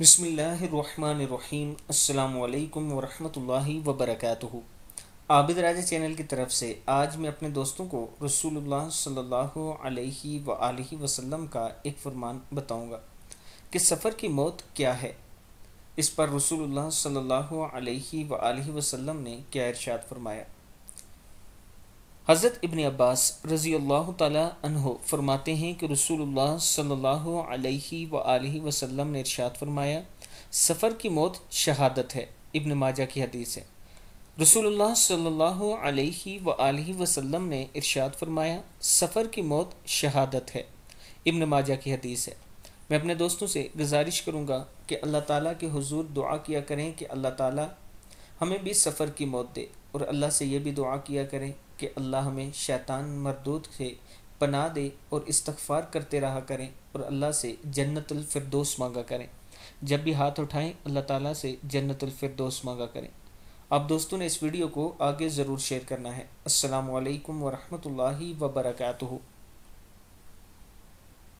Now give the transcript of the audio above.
बसमीम् अल्लाम वरहमतुल्लाहि वबरकातुहु आबिद राजा चैनल की तरफ से आज मैं अपने दोस्तों को रसूलुल्लाह सल्लल्लाहु अलैहि व आलिहि वसल्लम का एक फरमान बताऊंगा कि सफ़र की मौत क्या है इस पर रसूलुल्लाह सल्लल्लाहु अलैहि व आलिहि वसल्लम ने क्या इरशाद फरमाया हज़रत इबन अब्बास रज़ी अल्लाह तह फरमाते हैं कि रसूलुल्लाह सल्लल्लाहु अलैहि वसल्लम ने इरशाद फरमाया सफ़र की मौत शहादत है इबन माजा की हदीस है रसूलुल्लाह सल्लल्लाहु अलैहि वसल्लम ने इरशाद फरमाया सफ़र की मौत शहादत है इबन माजा की हदीस है मैं अपने दोस्तों से गुजारिश करूँगा कि अल्लाह ताली के हजूर दुआ किया करें कि अल्लाह ताली हमें भी सफ़र की मौत दे और अल्लाह से ये भी दुआ किया करें कि अल्लाह हमें शैतान मरदूद से पना दे और इस्तफ़ार करते रहा करें और अल्लाह से जन्नतफरदोस मांगा करें जब भी हाथ उठाएं अल्लाह ताला से जन्नतफरदोस मांगा करें आप दोस्तों ने इस वीडियो को आगे ज़रूर शेयर करना है असलकम ला वबरकू